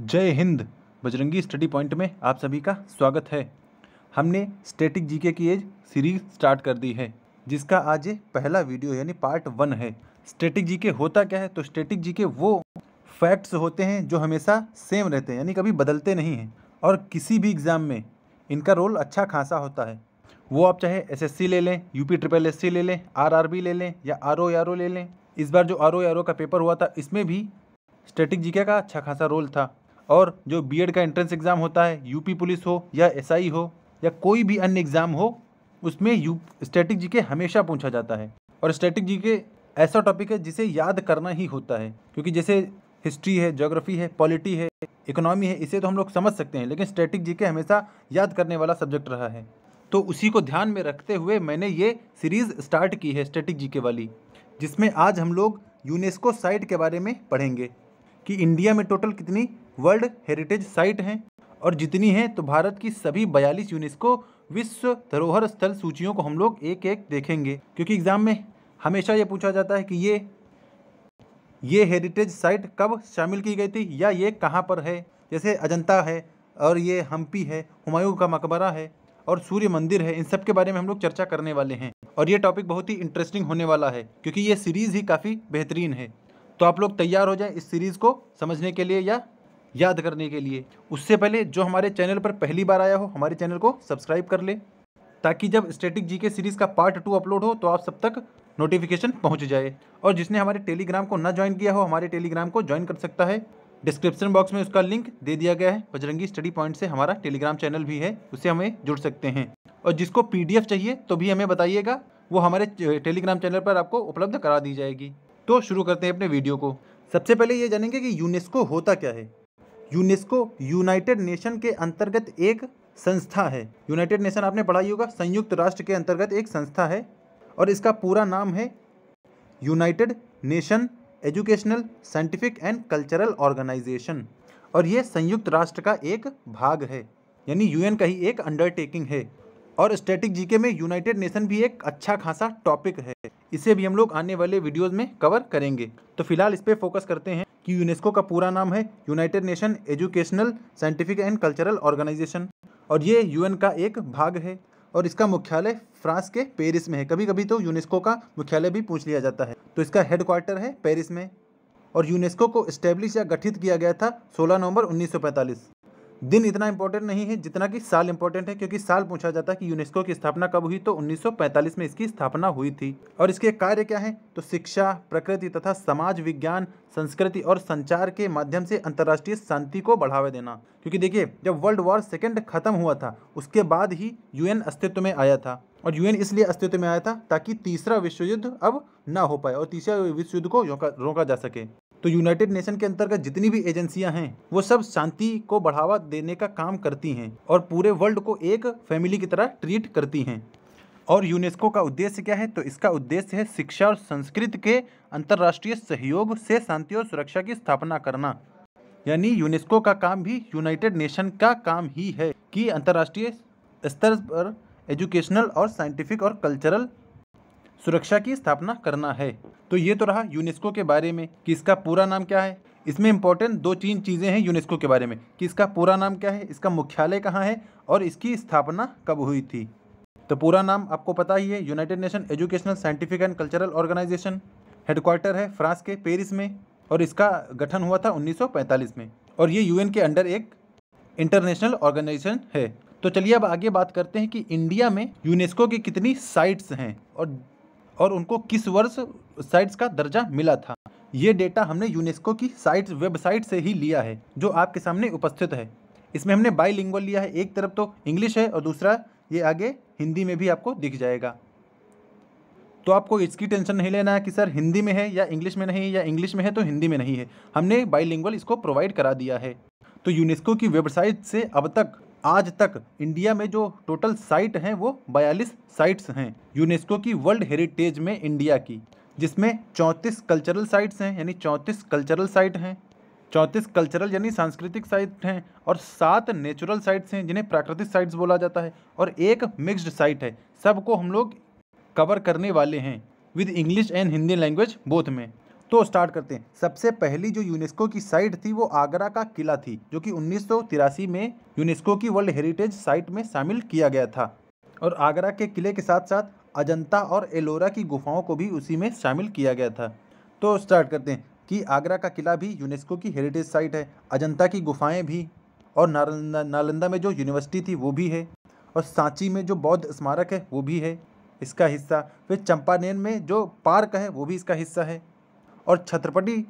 जय Hind Bajrangi study point में आप सभी का स्वागत है हमने स्टैटिक जीके की एज सीरीज स्टार्ट कर दी है जिसका आज ये पहला वीडियो यानी पार्ट वन है स्टैटिक जीके होता क्या है तो स्टैटिक जीके वो फैक्ट्स होते हैं जो हमेशा सेम रहते हैं यानी कभी बदलते नहीं हैं और किसी भी एग्ज़ाम में इनका रोल अच्छा खासा होता है वो आप चाहे एस ले लें यूपी ट्रिपल एस ले लें बी ले लें या आर ओ ले लें इस बार जो आर ओ का पेपर हुआ था इसमें भी स्टैटिक जीके का अच्छा खासा रोल था और जो बीएड का एंट्रेंस एग्ज़ाम होता है यूपी पुलिस हो या एसआई हो या कोई भी अन्य एग्ज़ाम हो उसमें यू स्टैटिक जी के हमेशा पूछा जाता है और स्टैटिक जी के ऐसा टॉपिक है जिसे याद करना ही होता है क्योंकि जैसे हिस्ट्री है जोग्राफी है पॉलिटी है इकोनॉमी है इसे तो हम लोग समझ सकते हैं लेकिन स्टैटिक जी के हमेशा याद करने वाला सब्जेक्ट रहा है तो उसी को ध्यान में रखते हुए मैंने ये सीरीज़ स्टार्ट की है स्टैटिक जी के वाली जिसमें आज हम लोग यूनेस्को साइट के बारे में पढ़ेंगे कि इंडिया में टोटल कितनी वर्ल्ड हेरिटेज साइट हैं और जितनी हैं तो भारत की सभी बयालीस यूनेस्को विश्व धरोहर स्थल सूचियों को हम लोग एक एक देखेंगे क्योंकि एग्ज़ाम में हमेशा ये पूछा जाता है कि ये ये हेरिटेज साइट कब शामिल की गई थी या ये कहाँ पर है जैसे अजंता है और ये हम्पी है हुमायूं का मकबरा है और सूर्य मंदिर है इन सब के बारे में हम लोग चर्चा करने वाले हैं और ये टॉपिक बहुत ही इंटरेस्टिंग होने वाला है क्योंकि ये सीरीज़ ही काफ़ी बेहतरीन है तो आप लोग तैयार हो जाएं इस सीरीज़ को समझने के लिए या याद करने के लिए उससे पहले जो हमारे चैनल पर पहली बार आया हो हमारे चैनल को सब्सक्राइब कर लें ताकि जब स्टैटिक जी के सीरीज़ का पार्ट टू अपलोड हो तो आप सब तक नोटिफिकेशन पहुंच जाए और जिसने हमारे टेलीग्राम को ना ज्वाइन किया हो हमारे टेलीग्राम को ज्वाइन कर सकता है डिस्क्रिप्शन बॉक्स में उसका लिंक दे दिया गया है बजरंगी स्टडी पॉइंट से हमारा टेलीग्राम चैनल भी है उससे हमें जुड़ सकते हैं और जिसको पीडीएफ चाहिए तो भी हमें बताइएगा वो हमारे टेलीग्राम चैनल पर आपको उपलब्ध करा दी जाएगी तो शुरू करते हैं अपने वीडियो को सबसे पहले ये जानेंगे कि यूनेस्को होता क्या है यूनेस्को यूनाइटेड नेशन के अंतर्गत एक संस्था है यूनाइटेड नेशन आपने पढ़ाई होगा संयुक्त राष्ट्र के अंतर्गत एक संस्था है और इसका पूरा नाम है United Nation Educational Scientific and Cultural Organization और ये संयुक्त राष्ट्र का एक भाग है यानी यूएन का ही एक अंडरटेकिंग है और स्टैटिक जीके में यूनाइटेड नेशन भी एक अच्छा खासा टॉपिक है इसे भी हम लोग आने वाले वीडियोज़ में कवर करेंगे तो फिलहाल इस पर फोकस करते हैं कि यूनेस्को का पूरा नाम है United Nation Educational Scientific and Cultural Organization और ये यूएन का एक भाग है और इसका मुख्यालय फ्रांस के पेरिस में है कभी कभी तो यूनेस्को का मुख्यालय भी पूछ लिया जाता है तो इसका हेडक्वार्टर है पेरिस में और यूनेस्को को इस्टेब्लिश या गठित किया गया था 16 नवंबर 1945 दिन इतना इंपॉर्टेंट नहीं है जितना कि साल इंपॉर्टेंट है क्योंकि साल पूछा जाता है कि यूनेस्को की स्थापना कब हुई तो 1945 में इसकी स्थापना हुई थी और इसके कार्य क्या है तो शिक्षा प्रकृति तथा समाज विज्ञान संस्कृति और संचार के माध्यम से अंतर्राष्ट्रीय शांति को बढ़ावा देना क्योंकि देखिए जब वर्ल्ड वॉर सेकेंड खत्म हुआ था उसके बाद ही यूएन अस्तित्व में आया था और यूएन इसलिए अस्तित्व में आया था ताकि तीसरा विश्व युद्ध अब ना हो पाए और तीसरा विश्व युद्ध को रोका जा सके तो यूनाइटेड नेशन के अंतर्गत जितनी भी एजेंसियां हैं वो सब शांति को बढ़ावा देने का काम करती हैं और पूरे वर्ल्ड को एक फैमिली की तरह ट्रीट करती हैं और यूनेस्को का उद्देश्य क्या है तो इसका उद्देश्य है शिक्षा और संस्कृति के अंतर्राष्ट्रीय सहयोग से शांति और सुरक्षा की स्थापना करना यानी यूनेस्को का काम भी यूनाइटेड नेशन का काम ही है कि अंतर्राष्ट्रीय स्तर पर एजुकेशनल और साइंटिफिक और कल्चरल सुरक्षा की स्थापना करना है तो ये तो रहा यूनेस्को के बारे में कि इसका पूरा नाम क्या है इसमें इंपॉर्टेंट दो तीन चीज़ें हैं यूनेस्को के बारे में कि इसका पूरा नाम क्या है इसका मुख्यालय कहाँ है और इसकी स्थापना कब हुई थी तो पूरा नाम आपको पता ही है United Nation Educational Scientific and Cultural Organization headquarter है फ्रांस के पेरिस में और इसका गठन हुआ था 1945 में और ये यूएन के अंडर एक इंटरनेशनल ऑर्गेनाइजेशन है तो चलिए अब आगे बात करते हैं कि इंडिया में यूनेस्को की कितनी साइट्स हैं और और उनको किस वर्ष साइट्स का दर्जा मिला था ये डेटा हमने यूनेस्को की साइट वेबसाइट से ही लिया है जो आपके सामने उपस्थित है इसमें हमने बाई लिया है एक तरफ तो इंग्लिश है और दूसरा ये आगे हिंदी में भी आपको दिख जाएगा तो आपको इसकी टेंशन नहीं लेना है कि सर हिंदी में है या इंग्लिश में नहीं या इंग्लिश में है तो हिंदी में नहीं है हमने बाईलिंगुअल इसको प्रोवाइड करा दिया है तो यूनेस्को की वेबसाइट से अब तक आज तक इंडिया में जो टोटल साइट हैं वो बयालीस साइट्स हैं यूनेस्को की वर्ल्ड हेरिटेज में इंडिया की जिसमें चौंतीस कल्चरल साइट्स हैं यानी चौंतीस कल्चरल साइट हैं चौंतीस कल्चरल यानी सांस्कृतिक साइट हैं और सात नेचुरल साइट्स हैं जिन्हें प्राकृतिक साइट्स बोला जाता है और एक मिक्स्ड साइट है सबको हम लोग कवर करने वाले हैं with English and Hindi language both में तो स्टार्ट करते हैं सबसे पहली जो यूनेस्को की साइट थी वो आगरा का किला थी जो कि उन्नीस में यूनेस्को की वर्ल्ड हेरिटेज साइट में शामिल किया गया था और आगरा के किले के साथ साथ अजंता और एलोरा की गुफाओं को भी उसी में शामिल किया गया था तो स्टार्ट करते हैं कि आगरा का किला भी यूनेस्को की हेरिटेज साइट है अजंता की गुफाएं भी और नालंदा नालंदा में जो यूनिवर्सिटी थी वो भी है और सांची में जो बौद्ध स्मारक है वो भी है इसका हिस्सा फिर चंपानेर में जो पार्क है वो भी इसका हिस्सा है और छत्रपति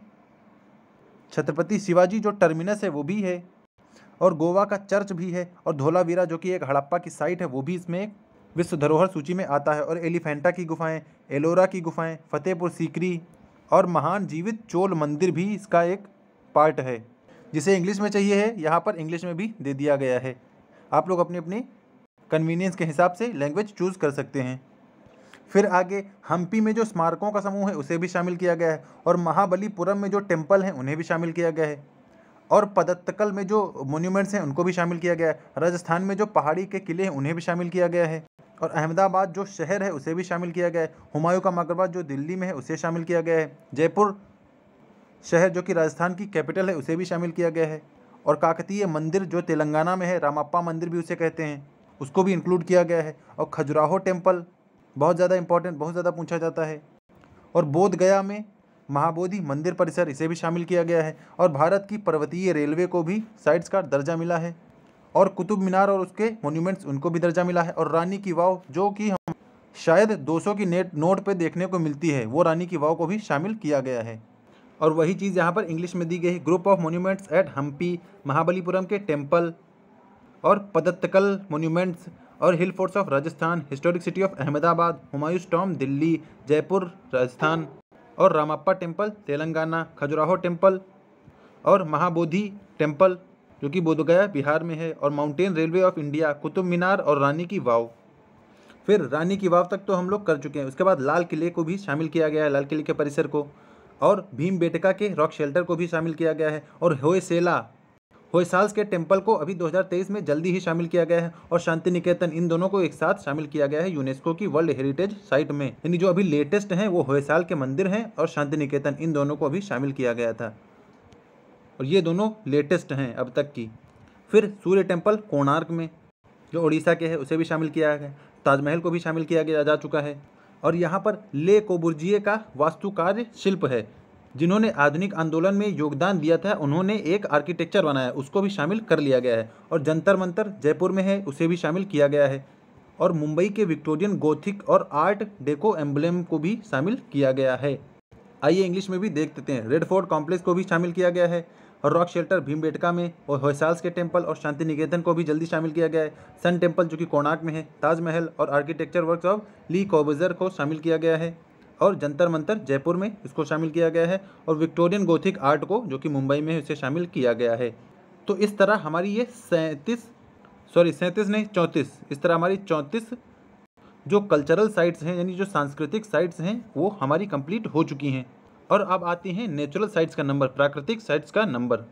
छत्रपति शिवाजी जो टर्मिनस है वो भी है और गोवा का चर्च भी है और धोलावीरा जो कि एक हड़प्पा की साइट है वो भी इसमें एक विश्व धरोहर सूची में आता है और एलिफेंटा की गुफाएं एलोरा की गुफाएं फतेहपुर सीकरी और महान जीवित चोल मंदिर भी इसका एक पार्ट है जिसे इंग्लिश में चाहिए है यहाँ पर इंग्लिश में भी दे दिया गया है आप लोग अपनी अपनी कन्वीनियंस के हिसाब से लैंग्वेज चूज़ कर सकते हैं फिर आगे हम्पी में जो स्मारकों का समूह है उसे भी शामिल किया गया है और महाबलीपुरम में जो टेम्पल हैं उन्हें भी शामिल किया गया है और पदत्तकल में जो मोन्यूमेंट्स हैं उनको भी शामिल किया गया है राजस्थान में जो पहाड़ी के किले हैं उन्हें भी शामिल किया गया है और अहमदाबाद जो शहर है उसे भी शामिल किया गया है हुमायूं का मकबरा जो दिल्ली में है उसे शामिल किया गया है जयपुर शहर जो कि राजस्थान की कैपिटल है उसे भी शामिल किया गया है और काकतीय मंदिर जो तेलंगाना में है रामाप्पा मंदिर भी उसे कहते हैं उसको भी इंक्लूड किया गया है और खजुराहो टेम्पल बहुत ज़्यादा इंपॉर्टेंट बहुत ज़्यादा पूछा जाता है और बोध गया में महाबोधि मंदिर परिसर इसे भी शामिल किया गया है और भारत की पर्वतीय रेलवे को भी साइट्स का दर्जा मिला है और कुतुब मीनार और उसके मोन्यूमेंट्स उनको भी दर्जा मिला है और रानी की वाव जो कि हम शायद 200 की नेट नोट पे देखने को मिलती है वो रानी की वाव को भी शामिल किया गया है और वही चीज़ यहाँ पर इंग्लिश में दी गई group of monuments at Hampi Mahabalipuram के टेम्पल और पदत्तकल मोन्यूमेंट्स और hill forts of Rajasthan historic city of Ahmedabad Humayun tomb Delhi Jaipur Rajasthan और रामाप्पा टेम्पल तेलंगाना खजुराहो टेम्पल और महाबोधि टेम्पल जो कि बोधगया बिहार में है और mountain railway of India Qutub Minar और रानी की वाव फिर रानी की वाव तक तो हम लोग कर चुके हैं उसके बाद लाल किले को भी शामिल किया गया है लाल किले के परिसर को और भीम बेटका के रॉक शेल्टर को भी शामिल किया गया है और होएसेला होयसाल्स के टेम्पल को अभी 2023 में जल्दी ही शामिल किया गया है और शांति निकेतन इन दोनों को एक साथ शामिल किया गया है यूनेस्को की वर्ल्ड हेरिटेज साइट में यानी जो अभी लेटेस्ट हैं वो होयसाल के मंदिर हैं और शांति निकेतन इन दोनों को अभी शामिल किया गया था और ये दोनों लेटेस्ट हैं अब तक की फिर सूर्य टेम्पल कोणार्क में जो उड़ीसा के है उसे भी शामिल किया गया ताजमहल को भी शामिल किया गया जा चुका है और यहाँ पर ले कोबुर्जिए का वास्तु कार्य शिल्प है जिन्होंने आधुनिक आंदोलन में योगदान दिया था उन्होंने एक आर्किटेक्चर बनाया उसको भी शामिल कर लिया गया है और जंतर मंतर जयपुर में है उसे भी शामिल किया गया है और मुंबई के विक्टोरियन गोथिक और आर्ट डेको एम्बलेम को भी शामिल किया गया है आइए इंग्लिश में भी देख देते हैं रेड फोर्ट कॉम्प्लेक्स को भी शामिल किया गया है और रॉक शेल्टर भीमबेटका में और होसाल्स के टेम्पल और शांति निकेतन को भी जल्दी शामिल किया गया है सन टेम्पल जो कि कोणार्क में है ताजमहल और architecture work of Le Corbusier को शामिल किया गया है और जंतर मंतर जयपुर में इसको शामिल किया गया है और विक्टोरियन गोथिक आर्ट को जो कि मुंबई में इसे शामिल किया गया है तो इस तरह हमारी ये सैंतीस सॉरी सैंतीस नहीं चौंतीस इस तरह हमारी चौंतीस जो कल्चरल साइट्स हैं यानी जो सांस्कृतिक साइट्स हैं वो हमारी कंप्लीट हो चुकी हैं और अब आती हैं नेचुरल साइट्स का नंबर प्राकृतिक साइट्स का नंबर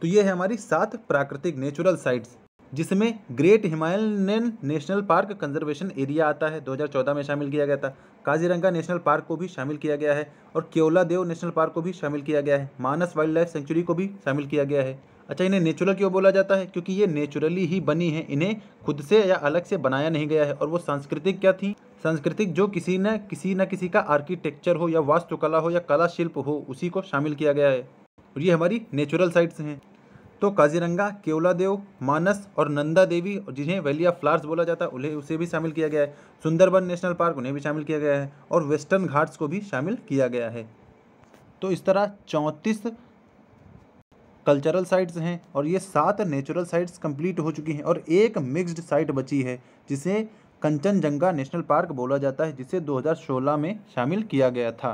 तो ये है हमारी सात प्राकृतिक नेचुरल साइट्स जिसमें great Himalayan national park conservation area आता है 2014 में शामिल किया गया था काजीरंगा नेशनल पार्क को भी शामिल किया गया है और केवला देव नेशनल पार्क को भी शामिल किया गया है मानस वाइल्ड लाइफ सेंचुरी को भी शामिल किया गया है अच्छा इन्हें नेचुरल क्यों बोला जाता है क्योंकि ये नेचुरली ही बनी है इन्हें खुद से या अलग से बनाया नहीं गया है और वो सांस्कृतिक क्या थी सांस्कृतिक जो किसी न किसी न किसी का आर्किटेक्चर हो या वास्तुकला हो या कला शिल्प हो उसी को शामिल किया गया है और ये हमारी नेचुरल साइट्स हैं तो काजीरंगा केवला देव मानस और नंदा देवी जिन्हें वैली ऑफ फ्लावर्स बोला जाता है उन्हें उसे भी शामिल किया गया है सुंदरबन नेशनल पार्क उन्हें भी शामिल किया गया है और वेस्टर्न घाट्स को भी शामिल किया गया है तो इस तरह चौंतीस कल्चरल साइट्स हैं और ये सात नेचुरल साइट्स कंप्लीट हो चुकी हैं और एक मिक्स्ड साइट बची है जिसे कंचनजंगा नेशनल पार्क बोला जाता है जिसे 2016 में शामिल किया गया था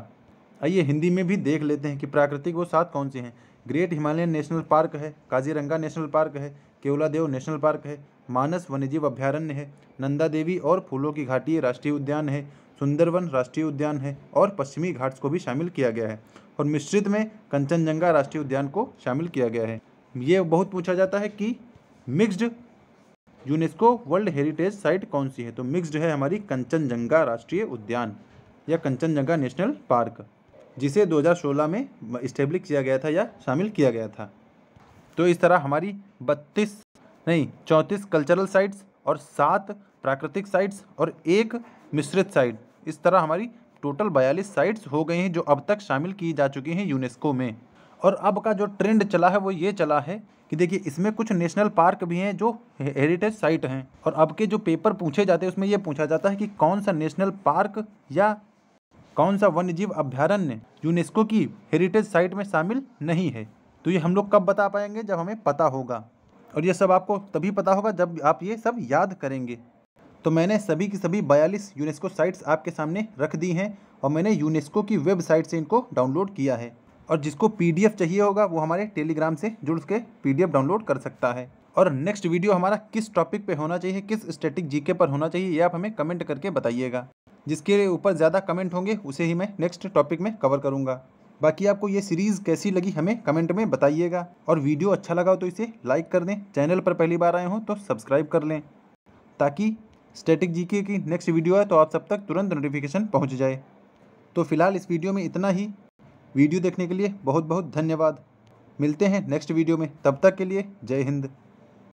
आइए हिंदी में भी देख लेते हैं कि प्राकृतिक वो सात कौन से हैं ग्रेट हिमालयन नेशनल पार्क है काजीरंगा नेशनल पार्क है केवलादेव नेशनल पार्क है मानस वन्यजीव अभ्यारण्य है नंदा देवी और फूलों की घाटी राष्ट्रीय उद्यान है सुंदरवन राष्ट्रीय उद्यान है और पश्चिमी घाट्स को भी शामिल किया गया है और मिश्रित में कंचनजंगा राष्ट्रीय उद्यान को शामिल किया गया है ये बहुत पूछा जाता है कि mixed UNESCO world heritage site कौन सी है तो मिक्स्ड है हमारी कंचनजंगा राष्ट्रीय उद्यान या कंचनजंगा नेशनल पार्क जिसे 2016 में इस्टेब्लिश किया गया था या शामिल किया गया था तो इस तरह हमारी बत्तीस नहीं चौंतीस कल्चरल साइट्स और सात प्राकृतिक साइट्स और एक मिश्रित साइट इस तरह हमारी टोटल बयालीस साइट्स हो गई हैं जो अब तक शामिल की जा चुकी हैं यूनेस्को में और अब का जो ट्रेंड चला है वो ये चला है कि देखिए इसमें कुछ नेशनल पार्क भी हैं जो हेरिटेज साइट हैं और अब के जो पेपर पूछे जाते हैं उसमें ये पूछा जाता है कि कौन सा नेशनल पार्क या कौन सा वन्यजीव अभ्यारण्य यूनेस्को की हेरिटेज साइट में शामिल नहीं है तो ये हम लोग कब बता पाएंगे जब हमें पता होगा और ये सब आपको तभी पता होगा जब आप ये सब याद करेंगे तो मैंने सभी की सभी बयालीस यूनेस्को साइट्स आपके सामने रख दी हैं और मैंने यूनेस्को की वेबसाइट से इनको डाउनलोड किया है और जिसको पीडीएफ चाहिए होगा वो हमारे टेलीग्राम से जुड़ के पीडीएफ डाउनलोड कर सकता है और नेक्स्ट वीडियो हमारा किस टॉपिक पे होना चाहिए किस स्टैटिक जीके पर होना चाहिए ये आप हमें कमेंट करके बताइएगा जिसके ऊपर ज़्यादा कमेंट होंगे उसे ही मैं नेक्स्ट टॉपिक में कवर करूँगा बाकी आपको ये सीरीज़ कैसी लगी हमें कमेंट में बताइएगा और वीडियो अच्छा लगा हो तो इसे लाइक कर दें चैनल पर पहली बार आए हों तो सब्सक्राइब कर लें ताकि स्टैटिक जीके की नेक्स्ट वीडियो है तो आप सब तक तुरंत नोटिफिकेशन पहुंच जाए तो फिलहाल इस वीडियो में इतना ही वीडियो देखने के लिए बहुत बहुत धन्यवाद मिलते हैं नेक्स्ट वीडियो में तब तक के लिए जय हिंद